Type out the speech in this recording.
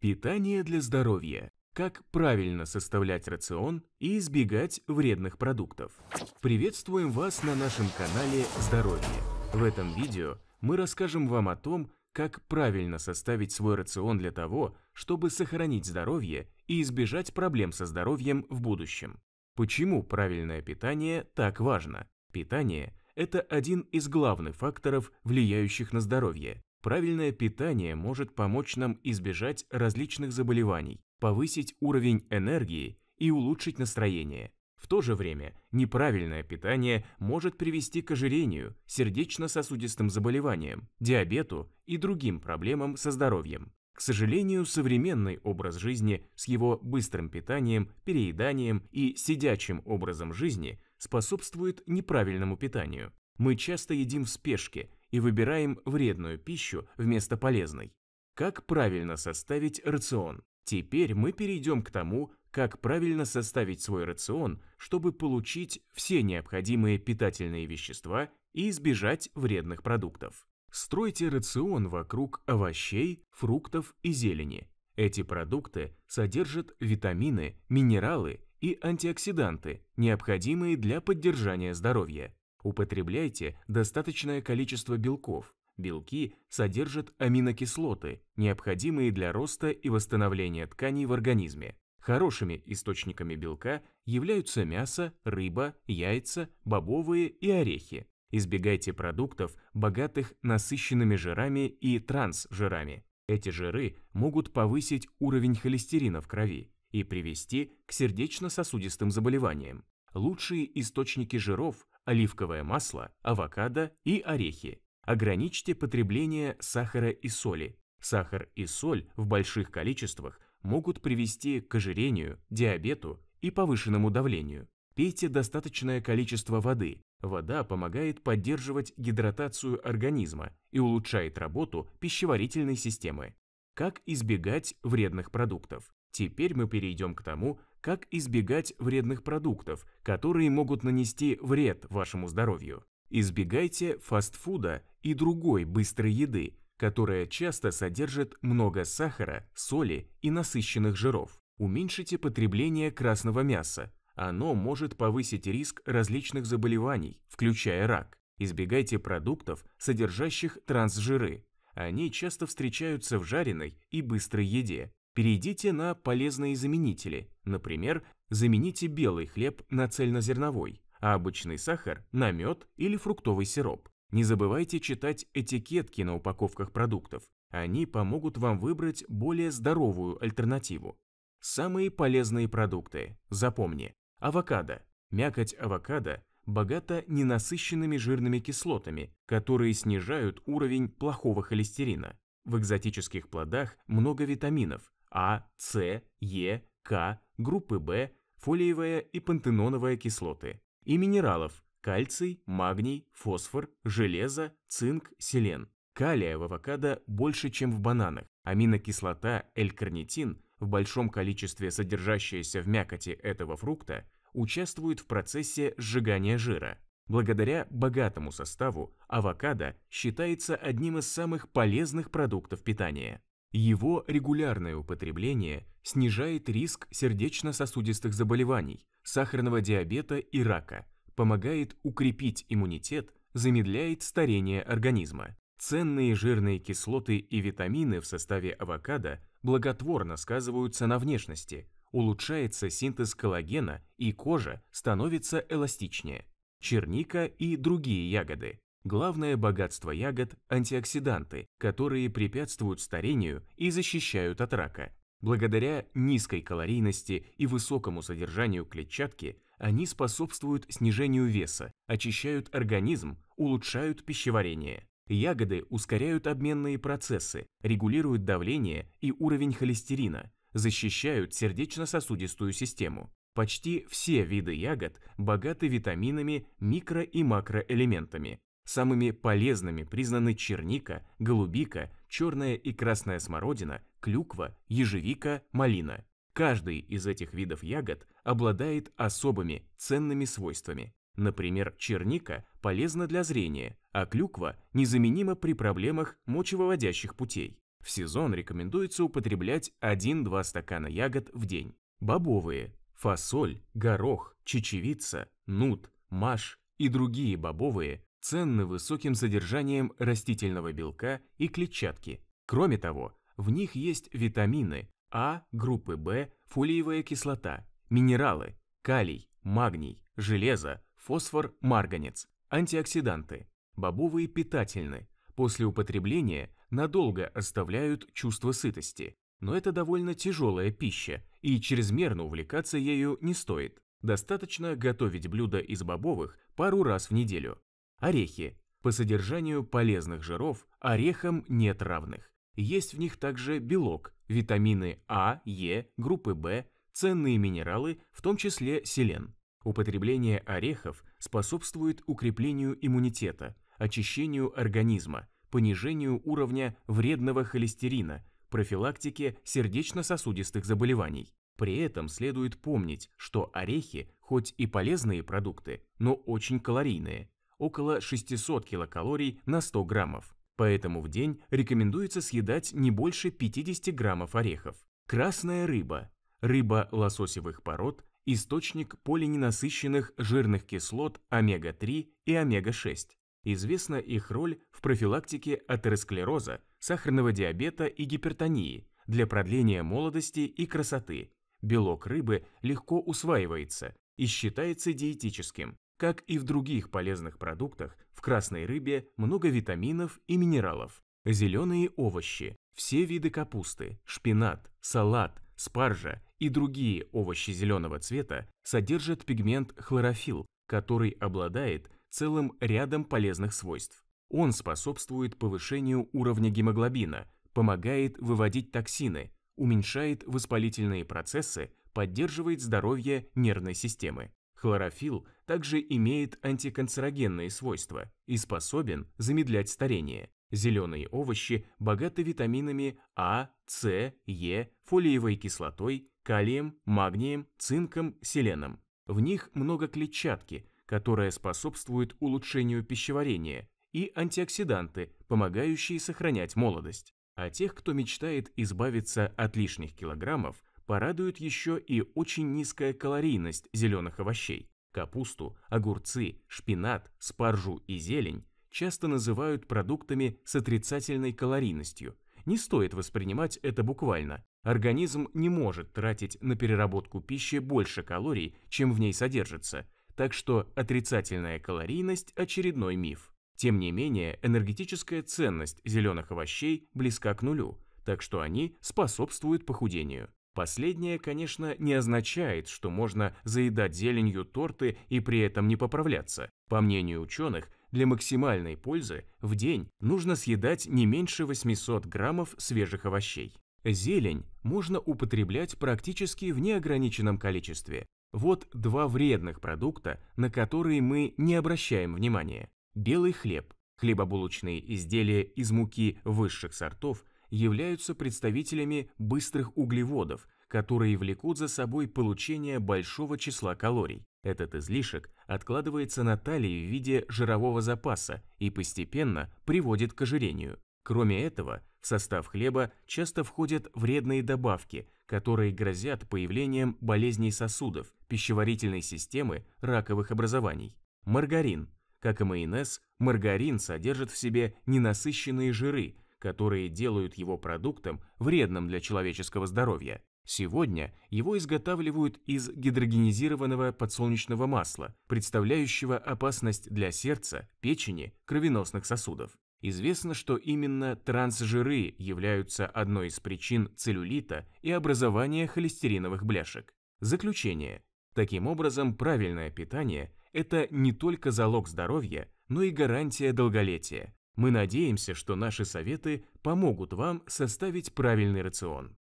Питание для здоровья. Как правильно составлять рацион и избегать вредных продуктов. Приветствуем вас на нашем канале Здоровье. В этом видео мы расскажем вам о том, как правильно составить свой рацион для того, чтобы сохранить здоровье и избежать проблем со здоровьем в будущем. Почему правильное питание так важно? Питание – это один из главных факторов, влияющих на здоровье. Правильное питание может помочь нам избежать различных заболеваний, повысить уровень энергии и улучшить настроение. В то же время неправильное питание может привести к ожирению, сердечно-сосудистым заболеваниям, диабету и другим проблемам со здоровьем. К сожалению, современный образ жизни с его быстрым питанием, перееданием и сидячим образом жизни способствует неправильному питанию. Мы часто едим в спешке, и выбираем вредную пищу вместо полезной. Как правильно составить рацион? Теперь мы перейдем к тому, как правильно составить свой рацион, чтобы получить все необходимые питательные вещества и избежать вредных продуктов. Стройте рацион вокруг овощей, фруктов и зелени. Эти продукты содержат витамины, минералы и антиоксиданты, необходимые для поддержания здоровья. Употребляйте достаточное количество белков. Белки содержат аминокислоты, необходимые для роста и восстановления тканей в организме. Хорошими источниками белка являются мясо, рыба, яйца, бобовые и орехи. Избегайте продуктов, богатых насыщенными жирами и трансжирами. Эти жиры могут повысить уровень холестерина в крови и привести к сердечно-сосудистым заболеваниям. Лучшие источники жиров оливковое масло, авокадо и орехи. Ограничьте потребление сахара и соли. Сахар и соль в больших количествах могут привести к ожирению, диабету и повышенному давлению. Пейте достаточное количество воды. Вода помогает поддерживать гидратацию организма и улучшает работу пищеварительной системы. Как избегать вредных продуктов? Теперь мы перейдем к тому, как избегать вредных продуктов, которые могут нанести вред вашему здоровью. Избегайте фастфуда и другой быстрой еды, которая часто содержит много сахара, соли и насыщенных жиров. Уменьшите потребление красного мяса. Оно может повысить риск различных заболеваний, включая рак. Избегайте продуктов, содержащих трансжиры. Они часто встречаются в жареной и быстрой еде, Перейдите на полезные заменители. Например, замените белый хлеб на цельнозерновой, а обычный сахар на мед или фруктовый сироп. Не забывайте читать этикетки на упаковках продуктов. Они помогут вам выбрать более здоровую альтернативу. Самые полезные продукты. Запомни. Авокадо. Мякоть авокадо богата ненасыщенными жирными кислотами, которые снижают уровень плохого холестерина. В экзотических плодах много витаминов, а, С, Е, К, группы В, фолиевая и пантеноновая кислоты, и минералов кальций, магний, фосфор, железо, цинк, селен. Калия в авокадо больше, чем в бананах. Аминокислота L-карнитин, в большом количестве содержащаяся в мякоти этого фрукта, участвует в процессе сжигания жира. Благодаря богатому составу авокадо считается одним из самых полезных продуктов питания. Его регулярное употребление снижает риск сердечно-сосудистых заболеваний, сахарного диабета и рака, помогает укрепить иммунитет, замедляет старение организма. Ценные жирные кислоты и витамины в составе авокадо благотворно сказываются на внешности, улучшается синтез коллагена и кожа становится эластичнее. Черника и другие ягоды Главное богатство ягод – антиоксиданты, которые препятствуют старению и защищают от рака. Благодаря низкой калорийности и высокому содержанию клетчатки они способствуют снижению веса, очищают организм, улучшают пищеварение. Ягоды ускоряют обменные процессы, регулируют давление и уровень холестерина, защищают сердечно-сосудистую систему. Почти все виды ягод богаты витаминами, микро- и макроэлементами. Самыми полезными признаны черника, голубика, черная и красная смородина, клюква, ежевика, малина. Каждый из этих видов ягод обладает особыми ценными свойствами. Например, черника полезна для зрения, а клюква незаменима при проблемах мочевыводящих путей. В сезон рекомендуется употреблять 1-2 стакана ягод в день. Бобовые – фасоль, горох, чечевица, нут, маш и другие бобовые ценны высоким содержанием растительного белка и клетчатки. Кроме того, в них есть витамины А, группы В, фолиевая кислота, минералы, калий, магний, железо, фосфор, марганец, антиоксиданты. Бобовые питательны. После употребления надолго оставляют чувство сытости. Но это довольно тяжелая пища, и чрезмерно увлекаться ею не стоит. Достаточно готовить блюдо из бобовых пару раз в неделю. Орехи. По содержанию полезных жиров орехам нет равных. Есть в них также белок, витамины А, Е, группы В, ценные минералы, в том числе селен. Употребление орехов способствует укреплению иммунитета, очищению организма, понижению уровня вредного холестерина, профилактике сердечно-сосудистых заболеваний. При этом следует помнить, что орехи, хоть и полезные продукты, но очень калорийные около 600 килокалорий на 100 граммов. Поэтому в день рекомендуется съедать не больше 50 граммов орехов. Красная рыба. Рыба лососевых пород – источник полиненасыщенных жирных кислот омега-3 и омега-6. Известна их роль в профилактике атеросклероза, сахарного диабета и гипертонии, для продления молодости и красоты. Белок рыбы легко усваивается и считается диетическим. Как и в других полезных продуктах, в красной рыбе много витаминов и минералов. Зеленые овощи, все виды капусты, шпинат, салат, спаржа и другие овощи зеленого цвета содержат пигмент хлорофилл, который обладает целым рядом полезных свойств. Он способствует повышению уровня гемоглобина, помогает выводить токсины, уменьшает воспалительные процессы, поддерживает здоровье нервной системы. Хлорофилл также имеет антиканцерогенные свойства и способен замедлять старение. Зеленые овощи богаты витаминами А, С, Е, фолиевой кислотой, калием, магнием, цинком, селеном. В них много клетчатки, которая способствует улучшению пищеварения, и антиоксиданты, помогающие сохранять молодость. А тех, кто мечтает избавиться от лишних килограммов, порадует еще и очень низкая калорийность зеленых овощей. Капусту, огурцы, шпинат, спаржу и зелень часто называют продуктами с отрицательной калорийностью. Не стоит воспринимать это буквально. Организм не может тратить на переработку пищи больше калорий, чем в ней содержится, так что отрицательная калорийность – очередной миф. Тем не менее, энергетическая ценность зеленых овощей близка к нулю, так что они способствуют похудению. Последнее, конечно, не означает, что можно заедать зеленью торты и при этом не поправляться. По мнению ученых, для максимальной пользы в день нужно съедать не меньше 800 граммов свежих овощей. Зелень можно употреблять практически в неограниченном количестве. Вот два вредных продукта, на которые мы не обращаем внимания. Белый хлеб, хлебобулочные изделия из муки высших сортов, являются представителями быстрых углеводов, которые влекут за собой получение большого числа калорий. Этот излишек откладывается на талии в виде жирового запаса и постепенно приводит к ожирению. Кроме этого, в состав хлеба часто входят вредные добавки, которые грозят появлением болезней сосудов, пищеварительной системы, раковых образований. Маргарин. Как и майонез, маргарин содержит в себе ненасыщенные жиры, которые делают его продуктом вредным для человеческого здоровья. Сегодня его изготавливают из гидрогенизированного подсолнечного масла, представляющего опасность для сердца, печени, кровеносных сосудов. Известно, что именно трансжиры являются одной из причин целлюлита и образования холестериновых бляшек. Заключение. Таким образом, правильное питание – это не только залог здоровья, но и гарантия долголетия, мы надеемся, что наши советы помогут вам составить правильный рацион.